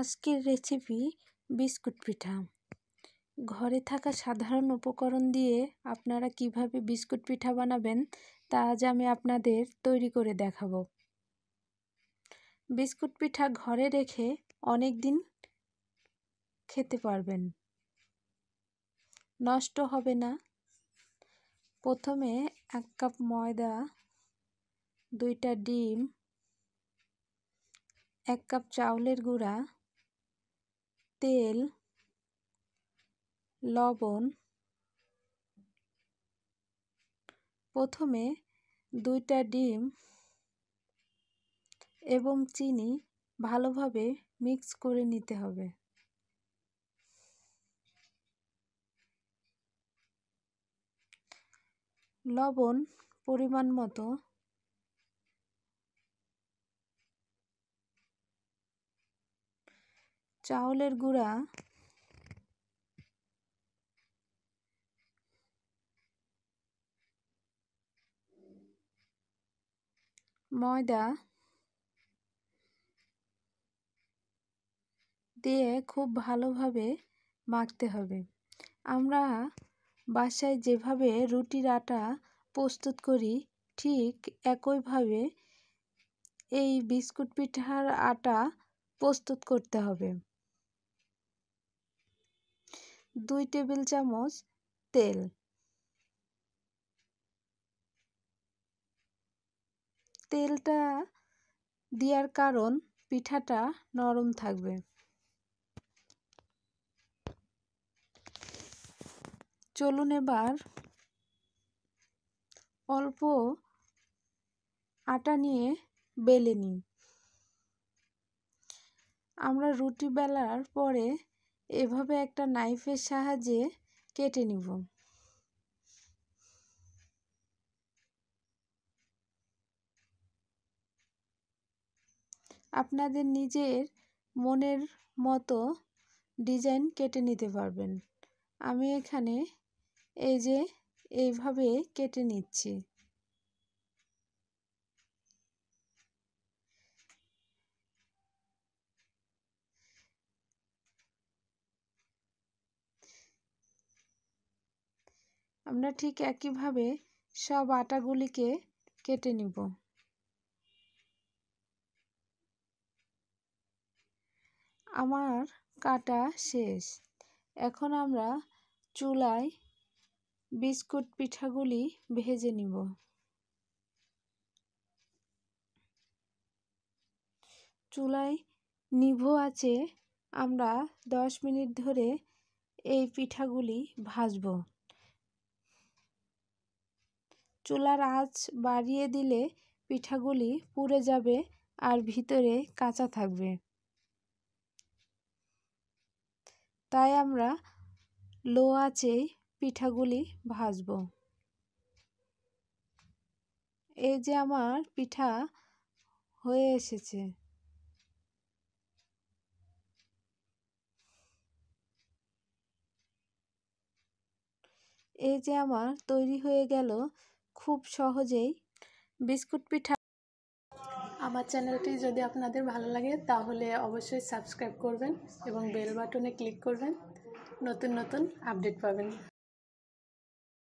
আজকের recipe biscuit পিঠা ঘরে থাকা সাধারণ উপকরণ দিয়ে আপনারা কিভাবে বিস্কুট পিঠা বানাবেন তা আজ আমি আপনাদের তৈরি করে দেখাবো বিস্কুট পিঠা ঘরে রেখে অনেক দিন খেতে পারবেন নষ্ট হবে না প্রথমে এক কাপ ময়দা দুইটা ডিম এক কাপ চাউলের গুঁড়া তেল লবণ প্রথমে দুইটা ডিম এবং চিনি ভালোভাবে মিক্স করে নিতে হবে লবণ পরিমাণ মতো চাউলের গুঁড়া ময়দা দিয়ে খুব ভালোভাবে মাখতে হবে আমরা বাসায় যেভাবে রুটির আটা প্রস্তুত করি ঠিক একইভাবে এই বিস্কুট পিঠার আটা প্রস্তুত করতে হবে দুই টেবিল চামচ তেল তেলটা দেওয়ার কারণ পিঠাটা নরম থাকবে চলুন এবার অল্প আটা নিয়ে বেলে নিই আমরা রুটি বেলার পরে এভাবে একটা নাইফের সাহায্যে কেটে নিব আপনাদের নিজের মনের মতো ডিজাইন কেটে নিতে পারবেন আমি এখানে এই যে এইভাবে কেটে নিচ্ছি আমরা ঠিক একইভাবে সব আটাগুলিকে কেটে নিব আমার কাটা শেষ এখন আমরা চুলায় বিস্কুট পিঠাগুলি ভেজে নিব চুলায় নিভো আছে আমরা দশ মিনিট ধরে এই পিঠাগুলি ভাজবো চুলার আঁচ বাড়িয়ে দিলে পিঠাগুলি পুড়ে যাবে আর ভিতরে কাঁচা থাকবে তাই আমরা লো আঁচেই পিঠাগুলি ভাজব এই যে আমার পিঠা হয়ে এসেছে এই যে আমার তৈরি হয়ে গেল খুব সহজেই বিস্কুট পিঠা আমার চ্যানেলটি যদি আপনাদের ভালো লাগে তাহলে অবশ্যই সাবস্ক্রাইব করবেন এবং বেল বাটনে ক্লিক করবেন নতুন নতুন আপডেট পাবেন